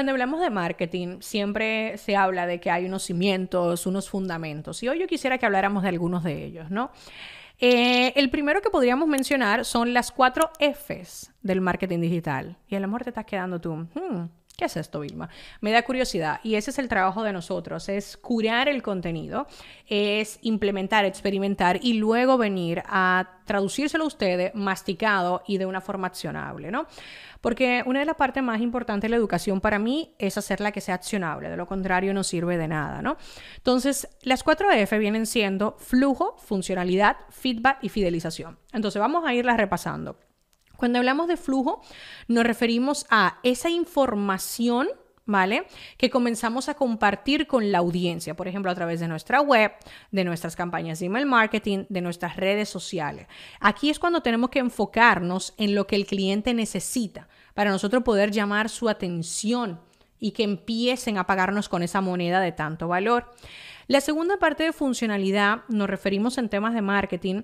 Cuando hablamos de marketing, siempre se habla de que hay unos cimientos, unos fundamentos, y hoy yo quisiera que habláramos de algunos de ellos, ¿no? Eh, el primero que podríamos mencionar son las cuatro Fs del marketing digital. Y el amor te estás quedando tú. Hmm. ¿Qué es esto, Vilma? Me da curiosidad y ese es el trabajo de nosotros, es curar el contenido, es implementar, experimentar y luego venir a traducírselo a ustedes masticado y de una forma accionable, ¿no? Porque una de las partes más importantes de la educación para mí es hacerla que sea accionable, de lo contrario no sirve de nada, ¿no? Entonces, las cuatro f vienen siendo flujo, funcionalidad, feedback y fidelización. Entonces, vamos a irlas repasando. Cuando hablamos de flujo, nos referimos a esa información ¿vale? Que comenzamos a compartir con la audiencia, por ejemplo, a través de nuestra web, de nuestras campañas de email marketing, de nuestras redes sociales. Aquí es cuando tenemos que enfocarnos en lo que el cliente necesita para nosotros poder llamar su atención y que empiecen a pagarnos con esa moneda de tanto valor. La segunda parte de funcionalidad nos referimos en temas de marketing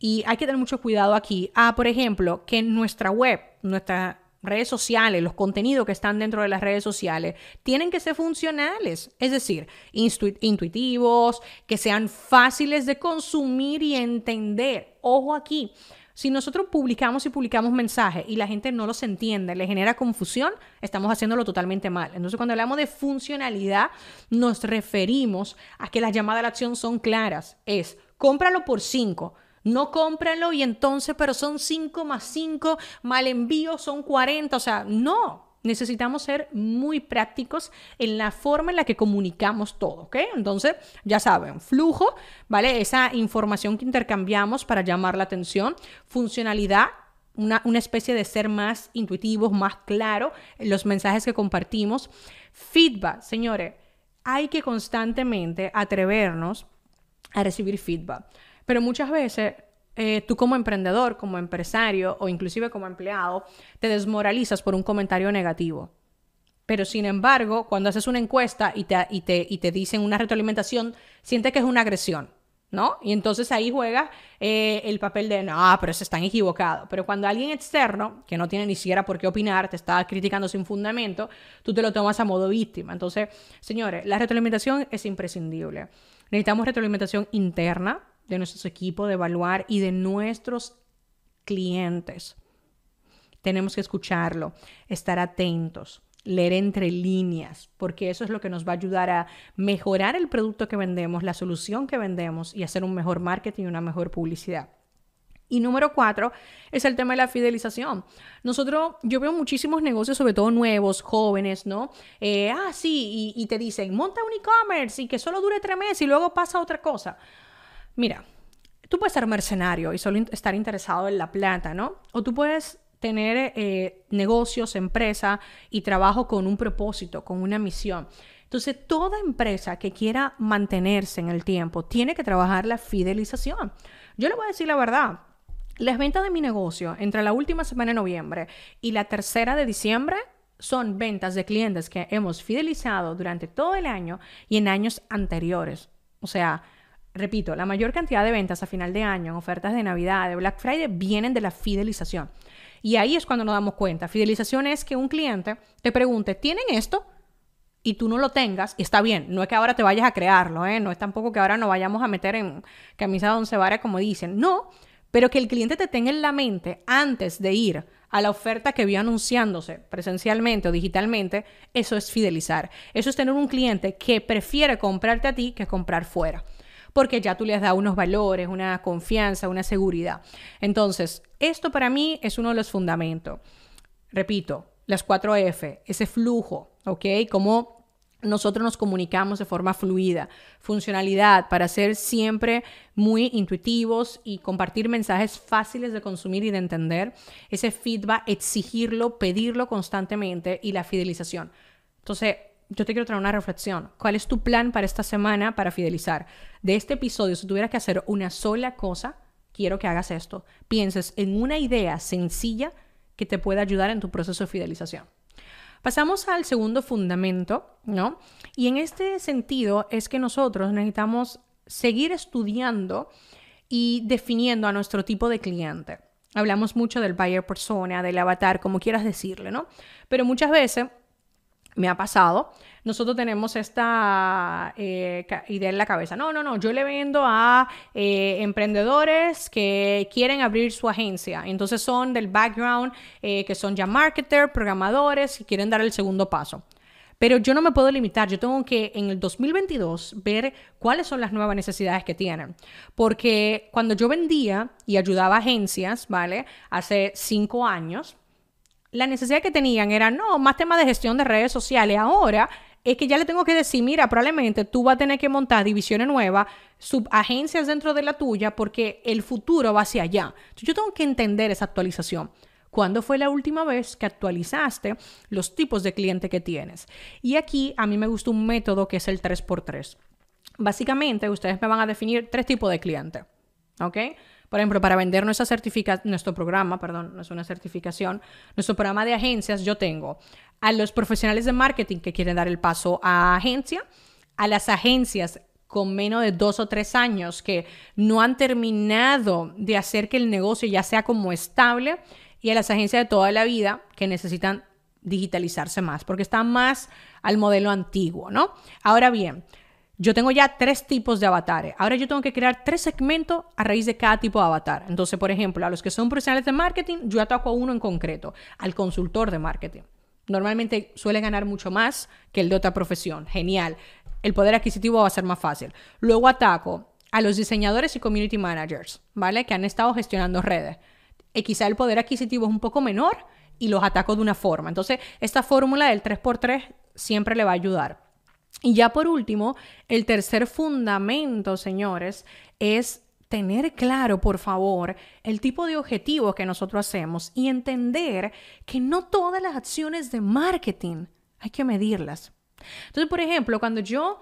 y hay que tener mucho cuidado aquí. Ah, por ejemplo, que nuestra web, nuestras redes sociales, los contenidos que están dentro de las redes sociales, tienen que ser funcionales, es decir, intuitivos, que sean fáciles de consumir y entender. Ojo aquí, si nosotros publicamos y publicamos mensajes y la gente no los entiende, le genera confusión, estamos haciéndolo totalmente mal. Entonces, cuando hablamos de funcionalidad, nos referimos a que las llamadas a la acción son claras. Es, cómpralo por 5. No cómpralo y entonces, pero son 5 más 5, mal envío son 40. O sea, no, necesitamos ser muy prácticos en la forma en la que comunicamos todo, ¿ok? Entonces, ya saben, flujo, ¿vale? Esa información que intercambiamos para llamar la atención, funcionalidad, una, una, especie de ser más intuitivos, más claro en los mensajes que compartimos. Feedback, señores, hay que constantemente atrevernos a recibir feedback. Pero muchas veces eh, tú como emprendedor, como empresario o inclusive como empleado, te desmoralizas por un comentario negativo. Pero sin embargo, cuando haces una encuesta y te, y te, dicen una retroalimentación, sientes que es una agresión. ¿No? Y entonces ahí juega eh, el papel de, no, pero se están equivocados. Pero cuando alguien externo, que no tiene ni siquiera por qué opinar, te está criticando sin fundamento, tú te lo tomas a modo víctima. Entonces, señores, la retroalimentación es imprescindible. Necesitamos retroalimentación interna, de nuestros equipos, de evaluar y de nuestros clientes. Tenemos que escucharlo, estar atentos, leer entre líneas, porque eso es lo que nos va a ayudar a mejorar el producto que vendemos, la solución que vendemos y hacer un mejor marketing y una mejor publicidad. Y número cuatro es el tema de la fidelización. Nosotros, yo veo muchísimos negocios, sobre todo nuevos, jóvenes, ¿no? Eh, ah, sí, y, y, te dicen, monta un e-commerce y que solo dure tres meses y luego pasa otra cosa. Mira, tú puedes ser mercenario y solo estar interesado en la plata, ¿no? O tú puedes tener eh, negocios, empresa y trabajo con un propósito, con una misión. Entonces, toda empresa que quiera mantenerse en el tiempo tiene que trabajar la fidelización. Yo le voy a decir la verdad. Las ventas de mi negocio entre la última semana de noviembre y la tercera de diciembre son ventas de clientes que hemos fidelizado durante todo el año y en años anteriores. O sea, Repito, la mayor cantidad de ventas a final de año, en ofertas de Navidad, de Black Friday, vienen de la fidelización. Y ahí es cuando nos damos cuenta. Fidelización es que un cliente te pregunte, ¿tienen esto? y tú no lo tengas, y está bien, no es que ahora te vayas a crearlo, ¿eh? no es tampoco que ahora nos vayamos a meter en camisa de once varas como dicen, no, pero que el cliente te tenga en la mente antes de ir a la oferta que vio anunciándose presencialmente o digitalmente, eso es fidelizar, eso es tener un cliente que prefiere comprarte a ti que comprar fuera porque ya tú le has dado unos valores, una confianza, una seguridad. Entonces, esto para mí es uno de los fundamentos. Repito, las 4 F, ese flujo, ¿ok? Cómo nosotros nos comunicamos de forma fluida. Funcionalidad para ser siempre muy intuitivos y compartir mensajes fáciles de consumir y de entender. Ese feedback, exigirlo, pedirlo constantemente y la fidelización. Entonces, yo te quiero traer una reflexión. ¿Cuál es tu plan para esta semana para fidelizar? De este episodio, si tuvieras que hacer una sola cosa, quiero que hagas esto. Pienses en una idea sencilla que te pueda ayudar en tu proceso de fidelización. Pasamos al segundo fundamento, ¿no? Y en este sentido es que nosotros necesitamos seguir estudiando y definiendo a nuestro tipo de cliente. Hablamos mucho del buyer persona, del avatar, como quieras decirle, ¿no? Pero muchas veces me ha pasado, nosotros tenemos esta eh, idea en la cabeza. No, no, no, yo le vendo a eh, emprendedores que quieren abrir su agencia. Entonces son del background, eh, que son ya marketer, programadores y quieren dar el segundo paso. Pero yo no me puedo limitar, yo tengo que en el 2022 ver cuáles son las nuevas necesidades que tienen. Porque cuando yo vendía y ayudaba agencias, ¿vale? Hace cinco años, la necesidad que tenían era, no, más tema de gestión de redes sociales. Ahora es que ya le tengo que decir, mira, probablemente tú vas a tener que montar divisiones nuevas, subagencias dentro de la tuya, porque el futuro va hacia allá. yo tengo que entender esa actualización. ¿Cuándo fue la última vez que actualizaste los tipos de cliente que tienes? Y aquí a mí me gusta un método que es el 3x3. Básicamente, ustedes me van a definir tres tipos de cliente. ¿Ok? Por ejemplo, para vender nuestro programa, perdón, no es una certificación, nuestro programa de agencias, yo tengo a los profesionales de marketing que quieren dar el paso a agencia, a las agencias con menos de dos o tres años que no han terminado de hacer que el negocio ya sea como estable y a las agencias de toda la vida que necesitan digitalizarse más porque están más al modelo antiguo, ¿no? Ahora bien, yo tengo ya tres tipos de avatares. Ahora yo tengo que crear tres segmentos a raíz de cada tipo de avatar. Entonces, por ejemplo, a los que son profesionales de marketing, yo ataco a uno en concreto, al consultor de marketing. Normalmente suele ganar mucho más que el de otra profesión. Genial. El poder adquisitivo va a ser más fácil. Luego ataco a los diseñadores y community managers, ¿vale? Que han estado gestionando redes. Y quizá el poder adquisitivo es un poco menor y los ataco de una forma. Entonces, esta fórmula del 3x3 siempre le va a ayudar. Y ya por último, el tercer fundamento, señores, es tener claro, por favor, el tipo de objetivo que nosotros hacemos y entender que no todas las acciones de marketing hay que medirlas. Entonces, por ejemplo, cuando yo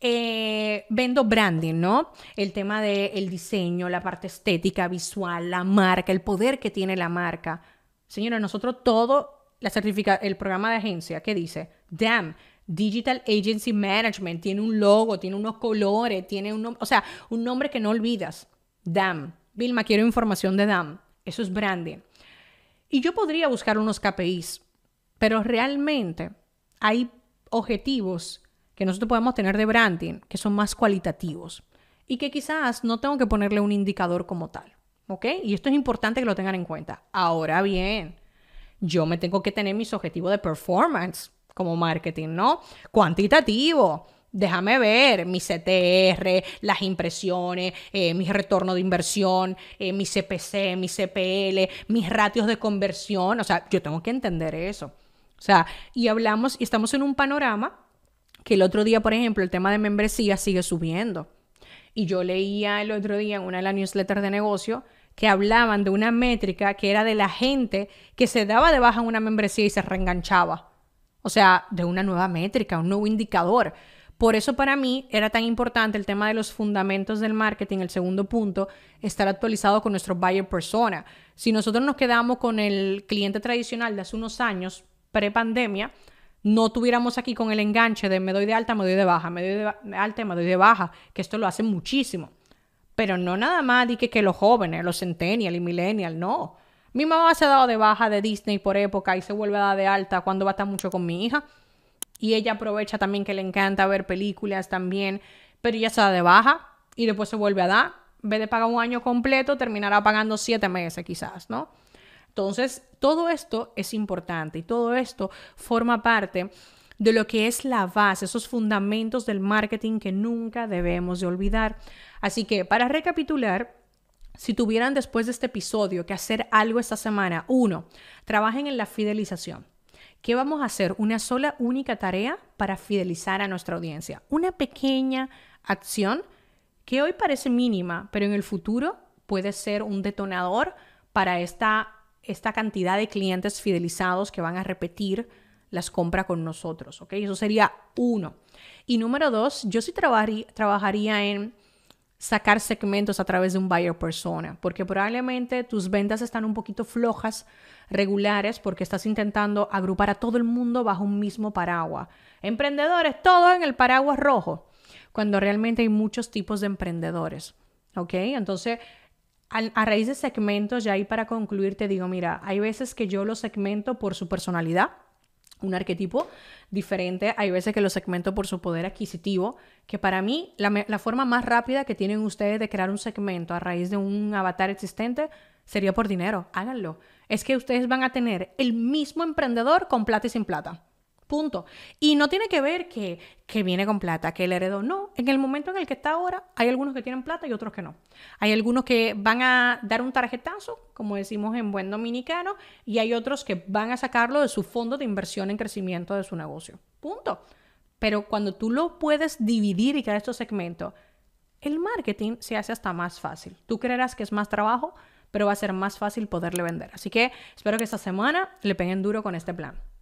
eh, vendo branding, ¿no? El tema del diseño, la parte estética, visual, la marca, el poder que tiene la marca. Señores, nosotros todo, la certifica el programa de agencia, ¿qué dice? Damn, Digital Agency Management, tiene un logo, tiene unos colores, tiene un, o sea, un nombre que no olvidas. DAM. Vilma, quiero información de DAM. Eso es branding. Y yo podría buscar unos KPIs, pero realmente hay objetivos que nosotros podemos tener de branding que son más cualitativos y que quizás no tengo que ponerle un indicador como tal. ¿Ok? Y esto es importante que lo tengan en cuenta. Ahora bien, yo me tengo que tener mis objetivos de performance como marketing, ¿no? Cuantitativo. Déjame ver mi CTR, las impresiones, eh, mi retorno de inversión, eh, mi CPC, mi CPL, mis ratios de conversión. O sea, yo tengo que entender eso. O sea, y hablamos y estamos en un panorama que el otro día, por ejemplo, el tema de membresía sigue subiendo. Y yo leía el otro día en una de las newsletters de negocio que hablaban de una métrica que era de la gente que se daba de baja en una membresía y se reenganchaba. O sea, de una nueva métrica, un nuevo indicador. Por eso para mí era tan importante el tema de los fundamentos del marketing, el segundo punto, estar actualizado con nuestro buyer persona. Si nosotros nos quedamos con el cliente tradicional de hace unos años, pre-pandemia, no tuviéramos aquí con el enganche de me doy de alta, me doy de baja, me doy de alta me doy de baja, que esto lo hace muchísimo. Pero no nada más di que, que los jóvenes, los centennial y millennial, no. Mi mamá se ha dado de baja de Disney por época y se vuelve a dar de alta cuando va a estar mucho con mi hija. Y ella aprovecha también que le encanta ver películas también, pero ella se da de baja y después se vuelve a dar. En vez de pagar un año completo, terminará pagando siete meses quizás, ¿no? Entonces, todo esto es importante y todo esto forma parte de lo que es la base, esos fundamentos del marketing que nunca debemos de olvidar. Así que, para recapitular, si tuvieran después de este episodio que hacer algo esta semana, uno, trabajen en la fidelización. ¿Qué vamos a hacer? Una sola, única tarea para fidelizar a nuestra audiencia. Una pequeña acción que hoy parece mínima, pero en el futuro puede ser un detonador para esta, esta cantidad de clientes fidelizados que van a repetir las compras con nosotros, ¿ok? Eso sería uno. Y número dos, yo sí trabajaría, trabajaría en sacar segmentos a través de un buyer persona, porque probablemente tus ventas están un poquito flojas, regulares, porque estás intentando agrupar a todo el mundo bajo un mismo paraguas. Emprendedores, todo en el paraguas rojo, cuando realmente hay muchos tipos de emprendedores. ¿Ok? Entonces, a, a raíz de segmentos, ya ahí para concluir, te digo, mira, hay veces que yo los segmento por su personalidad, un arquetipo diferente. Hay veces que lo segmento por su poder adquisitivo, que para mí la, la forma más rápida que tienen ustedes de crear un segmento a raíz de un avatar existente sería por dinero. Háganlo. Es que ustedes van a tener el mismo emprendedor con plata y sin plata. Punto. Y no tiene que ver que, viene con plata, que el heredó. No, en el momento en el que está ahora, hay algunos que tienen plata y otros que no. Hay algunos que van a dar un tarjetazo, como decimos en buen dominicano, y hay otros que van a sacarlo de su fondo de inversión en crecimiento de su negocio. Punto. Pero cuando tú lo puedes dividir y crear estos segmentos, el marketing se hace hasta más fácil. Tú creerás que es más trabajo, pero va a ser más fácil poderle vender. Así que espero que esta semana le peguen duro con este plan.